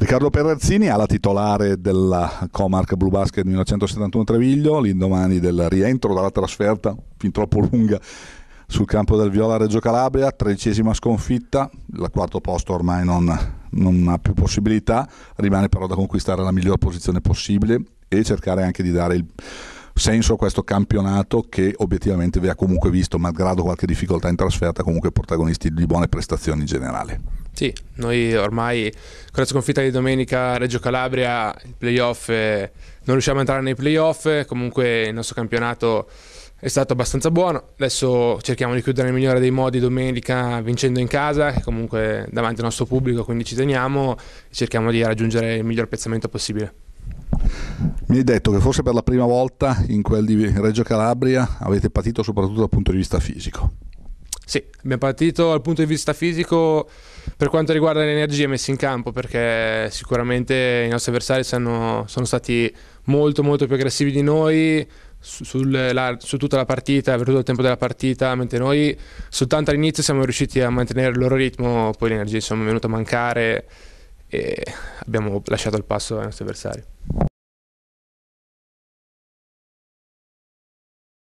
Riccardo Perrazzini, alla titolare della Comarc Blue Basket 1971 Treviglio, l'indomani del rientro dalla trasferta fin troppo lunga sul campo del Viola Reggio Calabria, tredicesima sconfitta, il quarto posto ormai non, non, ha più possibilità, rimane però da conquistare la miglior posizione possibile e cercare anche di dare il senso a questo campionato che obiettivamente vi ha comunque visto, malgrado qualche difficoltà in trasferta, comunque protagonisti di buone prestazioni in generale. Sì, noi ormai con la sconfitta di domenica a Reggio Calabria, il playoff, eh, non riusciamo a entrare nei playoff, comunque il nostro campionato è stato abbastanza buono, adesso cerchiamo di chiudere nel migliore dei modi domenica vincendo in casa, comunque davanti al nostro pubblico, quindi ci teniamo e cerchiamo di raggiungere il miglior piazzamento possibile. Mi hai detto che forse per la prima volta in quel di Reggio Calabria avete patito soprattutto dal punto di vista fisico. Sì, abbiamo partito dal punto di vista fisico per quanto riguarda le energie messe in campo, perché sicuramente i nostri avversari sono, sono stati molto molto più aggressivi di noi su, sul, la, su tutta la partita, per tutto il tempo della partita, mentre noi soltanto all'inizio siamo riusciti a mantenere il loro ritmo, poi le energie sono venute a mancare e abbiamo lasciato il passo ai nostri avversari.